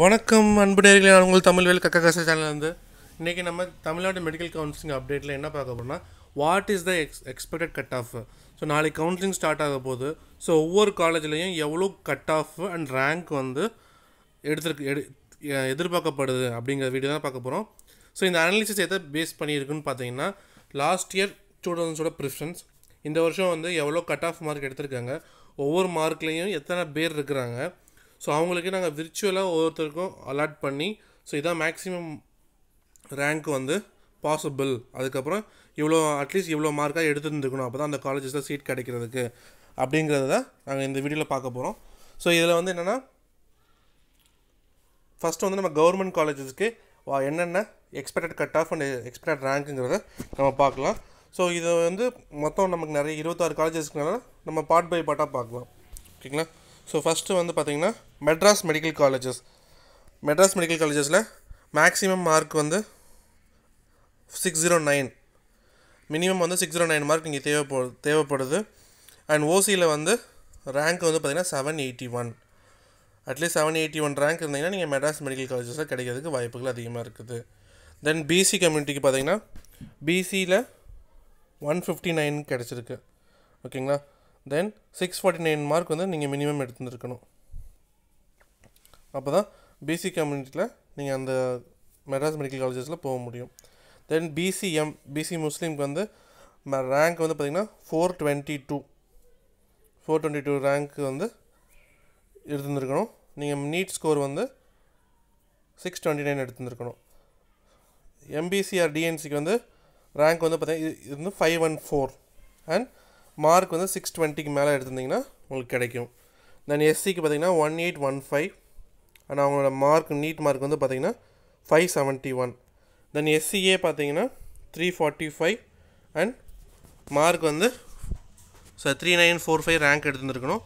வணக்கம் அன்பு நேர்களை நான் உங்கள் தமிழ்வேல் கக்ககாச சேனல்லேருந்து இன்றைக்கி நம்ம தமிழ்நாடு மெடிக்கல் கவுன்சிலிங் அப்டேட்டில் என்ன பார்க்க போகிறோம்னா what is the ex expected cut off so நாளைக்கு கவுன்சிலிங் ஸ்டார்ட் ஆக போகுது ஸோ ஒவ்வொரு காலேஜ்லேயும் எவ்வளோ கட் ஆஃப் அண்ட் ரேங்க் வந்து எடுத்துருக்கு எடு எதிர்பார்க்கப்படுது அப்படிங்கிற வீடியோ தான் பார்க்க போகிறோம் ஸோ இந்த அனாலிசிஸ் எதை பேஸ் பண்ணியிருக்குன்னு பார்த்தீங்கன்னா லாஸ்ட் இயர் ஸ்டூடெண்ட்ஸோட ப்ரிஃபரன்ஸ் இந்த வருஷம் வந்து எவ்வளோ கட் ஆஃப் மார்க் எடுத்திருக்காங்க ஒவ்வொரு மார்க்லேயும் எத்தனை பேர் இருக்கிறாங்க ஸோ அவங்களுக்கு நாங்கள் விர்ச்சுவலாக ஒவ்வொருத்தருக்கும் அலாட் பண்ணி ஸோ இதான் மேக்ஸிமம் ரேங்க் வந்து பாசிபிள் அதுக்கப்புறம் இவ்வளோ அட்லீஸ்ட் இவ்வளோ மார்க்காக எடுத்துருந்துக்கணும் அப்போ தான் அந்த காலேஜஸில் சீட் கிடைக்கிறதுக்கு அப்படிங்கிறத தான் நாங்கள் இந்த வீடியோவில் பார்க்க போகிறோம் ஸோ இதில் வந்து என்னென்னா ஃபஸ்ட்டு வந்து நம்ம கவர்மெண்ட் காலேஜஸ்க்கு என்னென்ன expected cut off and expected ரேங்க்குங்கிறத நம்ம பார்க்கலாம் ஸோ இதை வந்து மொத்தம் நமக்கு நிறைய இருபத்தாறு காலேஜஸ்க்குனால நம்ம பார்ட் பை பார்ட்டாக பார்க்கலாம் ஓகேங்களா ஸோ ஃபஸ்ட்டு வந்து பார்த்திங்கன்னா Madras medical colleges Madras medical காலேஜஸில் மேக்ஸிமம் மார்க் வந்து சிக்ஸ் ஜீரோ நைன் மினிமம் வந்து சிக்ஸ் ஜீரோ நைன் மார்க் இங்கே தேவைப்படு தேவைப்படுது அண்ட் ஓசியில் வந்து ரேங்க் வந்து பார்த்திங்கன்னா seven eighty one at least seven eighty one rank இருந்தீங்கன்னா நீங்கள் மெட்ராஸ் மெடிக்கல் காலேஜஸில் கிடைக்கிறதுக்கு வாய்ப்புகள் அதிகமாக இருக்குது தென் பிசி கம்யூனிட்டிக்கு பார்த்திங்கன்னா பிசியில் ஒன் ஃபிஃப்டி நைன் கிடச்சிருக்கு ஓகேங்களா then six forty nine mark வந்து நீங்கள் மினிமம் எடுத்துருக்கணும் அப்போ தான் பிசி கம்யூனிட்டியில் நீங்கள் அந்த மெட்ராஸ் மெடிக்கல் காலேஜஸில் போக முடியும் தென் பிசிஎம் பிசி முஸ்லீம்க்கு வந்து ரேங்க் வந்து பார்த்திங்கன்னா four twenty two four twenty two ரேங்க்கு வந்து எடுத்துருந்துருக்கணும் நீங்கள் நீட் ஸ்கோர் வந்து சிக்ஸ் டுவெண்ட்டி நைன் எடுத்துருந்துருக்கணும் எம்பிசிஆர் டிஎன்சிக்கு வந்து ரேங்க் வந்து பார்த்திங்கன்னா இது வந்து five one four and mark வந்து சிக்ஸ் டுவெண்ட்டிக்கு மேலே எடுத்திருந்தீங்கன்னா உங்களுக்கு கிடைக்கும் தென் எஸ்சிக்கு பார்த்தீங்கன்னா ஒன் எயிட் ஒன் ஃபைவ் ஆனால் அவங்களோட மார்க் நீட் மார்க் வந்து பார்த்திங்கன்னா five seventy one then SCA பார்த்தீங்கன்னா three forty five and mark வந்து so three nine four five rank எடுத்துருந்துருக்கணும்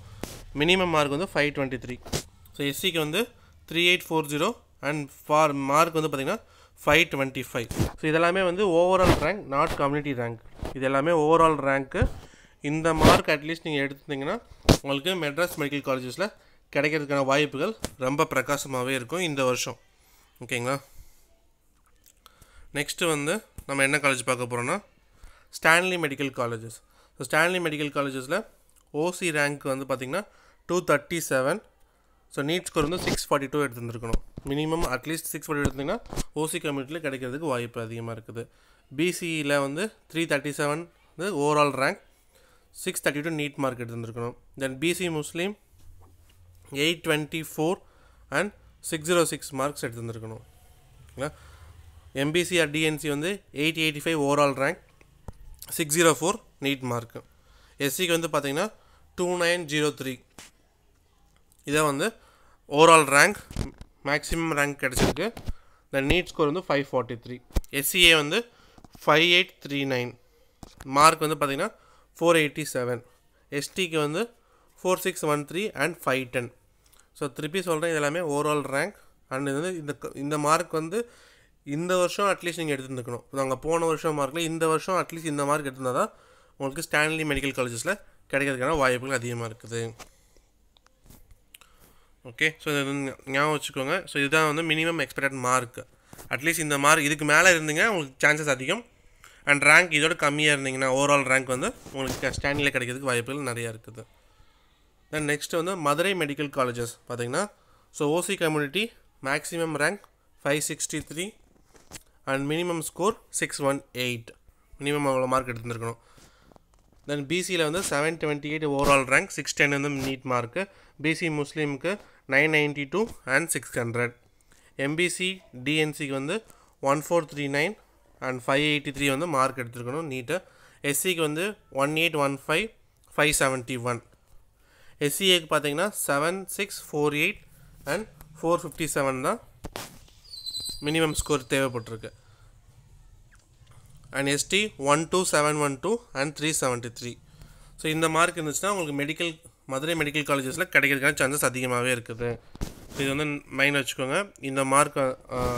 மினிமம் மார்க் வந்து ஃபைவ் டுவெண்ட்டி த்ரீ ஸோ எஸ்சிக்கு வந்து three eight four zero and for mark வந்து பார்த்திங்கன்னா ஃபைவ் டுவெண்ட்டி ஃபைவ் ஸோ இதெல்லாமே வந்து overall rank not community rank இது எல்லாமே ஓவரால் ரேங்க்கு இந்த மார்க் அட்லீஸ்ட் நீங்கள் எடுத்துட்டிங்கன்னா உங்களுக்கு மெட்ராஸ் மெடிக்கல் காலேஜஸில் கிடைக்கிறதுக்கான வாய்ப்புகள் ரொம்ப பிரகாசமாகவே இருக்கும் இந்த வருஷம் ஓகேங்களா நெக்ஸ்ட்டு வந்து நம்ம என்ன காலேஜ் பார்க்க போகிறோன்னா Stanley medical colleges so Stanley medical காலேஜஸில் ஓசி ரேங்க் வந்து பார்த்திங்கன்னா two thirty seven so NEET score வந்து சிக்ஸ் ஃபார்ட்டி டூ எடுத்துருந்துருக்கணும் மினிமம் அட்லீஸ்ட் சிக்ஸ் ஃபார்ட்டி எடுத்திங்கன்னா ஓசி கம்யூனிட்டியில் கிடைக்கிறதுக்கு வாய்ப்பு அதிகமாக இருக்குது பிசியில் e வந்து த்ரீ தேர்ட்டி செவன் வந்து overall rank six thirty two NEET mark எடுத்துருக்கணும் then BC Muslim eight twenty four and six zero six marks எடுத்துருந்துருக்கணும் ஓகேங்களா எம்பிசி ஆர் டிஎன்சி வந்து eight eighty five overall rank six zero four NEET மார்க்கு எஸ்சிக்கு வந்து பார்த்திங்கன்னா two nine zero three இதை வந்து ஓவரால் ரேங்க் மேக்ஸிமம் ரேங்க் கிடச்சிருக்கு தென் நீட் ஸ்கோர் வந்து ஃபைவ் ஃபார்ட்டி த்ரீ எஸ்சிஏ வந்து five eight three nine mark வந்து பார்த்திங்கன்னா ஃபோர் எயிட்டி செவன் எஸ்டிக்கு வந்து four six one three and five ten so திருப்பி சொல்கிறேன் இது எல்லாமே ஓவரால் ரேங்க் அண்ட் இது வந்து இந்த இந்த மார்க் வந்து இந்த வருஷம் அட்லீஸ்ட் நீங்கள் எடுத்துருந்துக்கணும் நாங்கள் போன வருஷம் மார்க்கில் இந்த வருஷம் அட்லீஸ்ட் இந்த மார்க் எடுத்திருந்தால் தான் உங்களுக்கு ஸ்டான்லி மெடிக்கல் காலேஜஸில் கிடைக்கிறதுக்கான வாய்ப்புகள் அதிகமாக இருக்குது ஓகே ஸோ இது ஞாபகம் வச்சுக்கோங்க ஸோ இதுதான் வந்து மினிமம் எக்ஸ்பெக்டட் மார்க் அட்லீஸ்ட் இந்த மார்க் இதுக்கு மேலே இருந்தீங்க உங்களுக்கு சான்சஸ் அதிகம் அண்ட் ரேங்க் இதோட கம்மியாக இருந்தீங்கன்னா ஓவரால் ரேங்க் வந்து உங்களுக்கு ஸ்டாண்டில் கிடைக்கிறதுக்கு வாய்ப்புகள் நிறையா இருக்குது தென் நெக்ஸ்ட்டு வந்து மதுரை மெடிக்கல் காலேஜஸ் பார்த்திங்கன்னா so OC community maximum rank five sixty three and minimum score six one eight minimum அவ்வளோ மார்க் எடுத்துருக்கணும் தென் பிசியில் வந்து seven twenty eight overall rank six ten வந்து நீட் மார்க்கு பிசி முஸ்லீமுக்கு nine ninety two and six hundred MBC டிஎன்சிக்கு வந்து one four three nine and five eighty three வந்து மார்க் எடுத்துருக்கணும் நீட்டு எஸ்சிக்கு e வந்து one eight one five five seventy one எஸ்சிஏக்கு பார்த்தீங்கன்னா seven six four eight and four fifty seven தான் minimum score தேவைப்பட்டிருக்கு and ST one two seven one two and three seventy three so இந்த mark இருந்துச்சுன்னா உங்களுக்கு medical Madurai medical காலேஜஸில் கிடைக்கிறதுக்கான chances அதிகமாகவே இருக்குது இது வந்து மைண்ட் வச்சுக்கோங்க இந்த மார்க்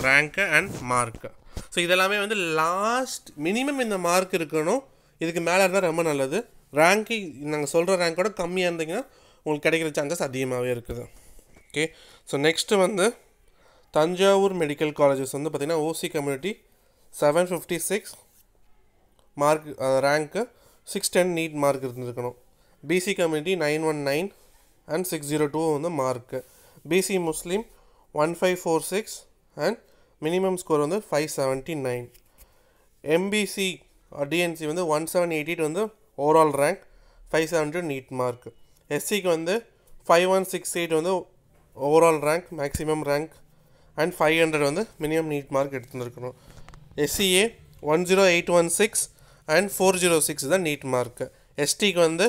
ரேங்க்கு அண்ட் மார்க்கு ஸோ இதெல்லாமே வந்து லாஸ்ட் மினிமம் இந்த மார்க் இருக்கணும் இதுக்கு மேலே இருந்தால் ரொம்ப நல்லது ரேங்க்கு நாங்கள் சொல்கிற ரேங்கோட கம்மியாக இருந்தீங்கன்னா உங்களுக்கு கிடைக்கிற சான்சஸ் அதிகமாகவே இருக்குது ஓகே ஸோ நெக்ஸ்ட்டு வந்து தஞ்சாவூர் மெடிக்கல் காலேஜஸ் வந்து பார்த்திங்கன்னா OC community seven fifty six mark ரேங்க்கு சிக்ஸ் டென் நீட் மார்க் இருந்துருக்கணும் BC community nine one nine and six zero two வந்து மார்க்கு BC Muslim one five four six and minimum score வந்து five seventy nine MBC DNC வந்து one seven eighty வந்து overall rank five seventy NEET mark எஸ்சிக்கு வந்து five one six eight வந்து overall rank maximum rank and five hundred வந்து minimum NEET mark எடுத்துருக்கணும் SCA one zero eight one six and four zero six தான் NEET mark எஸ்டிக்கு வந்து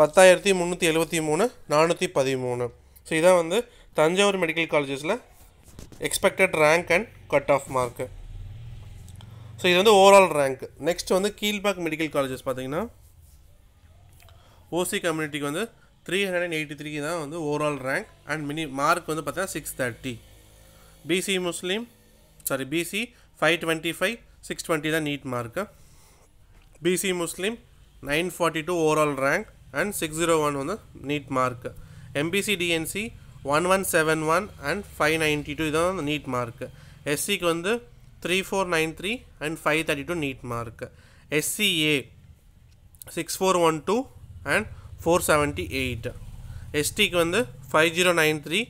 பத்தாயிரத்தி முந்நூற்றி எழுபத்தி மூணு நானூற்றி பதிமூணு ஸோ இதான் வந்து தஞ்சாவூர் மெடிக்கல் காலேஜஸில் expected rank and cut off மார்க்கு ஸோ இது வந்து ஓவரால் ரேங்க் நெக்ஸ்ட் வந்து கீழ்பாக் மெடிக்கல் காலேஜஸ் பார்த்தீங்கன்னா ஓசி கம்யூனிட்டிக்கு வந்து three hundred and eighty three தான் வந்து overall rank and mini mark வந்து பார்த்தீங்கன்னா six thirty BC Muslim sorry BC five twenty five six twenty தான் நீட் மார்க்கு BC Muslim nine forty two overall rank and six zero one வந்து NEET மார்க்கு MBC DNC one one seven one and five ninety two இதுதான் இதான் NEET மார்க்கு எஸ்சிக்கு வந்து three four nine three and five thirty two NEET மார்க்கு SCA six four one two and four seventy eight எஸ்டிக்கு வந்து five zero nine three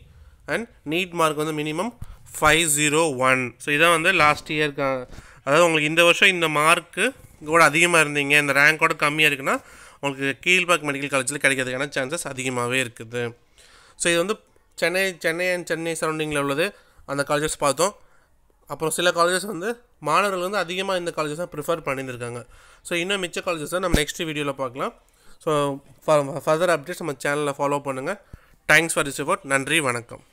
and NEET mark வந்து minimum five zero one so இதான் வந்து last இயர்க்கு அதாவது உங்களுக்கு இந்த வருஷம் இந்த மார்க்கு கூட அதிகமாக இருந்தீங்க இந்த ரேங்கோட கம்மியாக இருக்குன்னா உங்களுக்கு கீழ்பாக் மெடிக்கல் காலேஜில் கிடைக்கிறதுக்கான சான்சஸ் அதிகமாகவே இருக்குது ஸோ இது வந்து சென்னை சென்னை அண்ட் சென்னை சரௌண்டிங்கில் உள்ளது அந்த காலேஜஸ் பார்த்தோம் அப்புறம் சில காலேஜஸ் வந்து மாணவர்கள் வந்து அதிகமாக இந்த காலேஜஸ் தான் ப்ரிஃபர் பண்ணியிருக்காங்க ஸோ இன்னும் மிச்ச காலேஜஸ் தான் நம்ம நெக்ஸ்ட் வீடியோவில் பார்க்கலாம் ஸோ ஃபர்தர் அப்டேட்ஸ் நம்ம சேனலில் ஃபாலோ பண்ணுங்கள் தேங்க்ஸ் ஃபார் தி சப்போர்ட் நன்றி வணக்கம்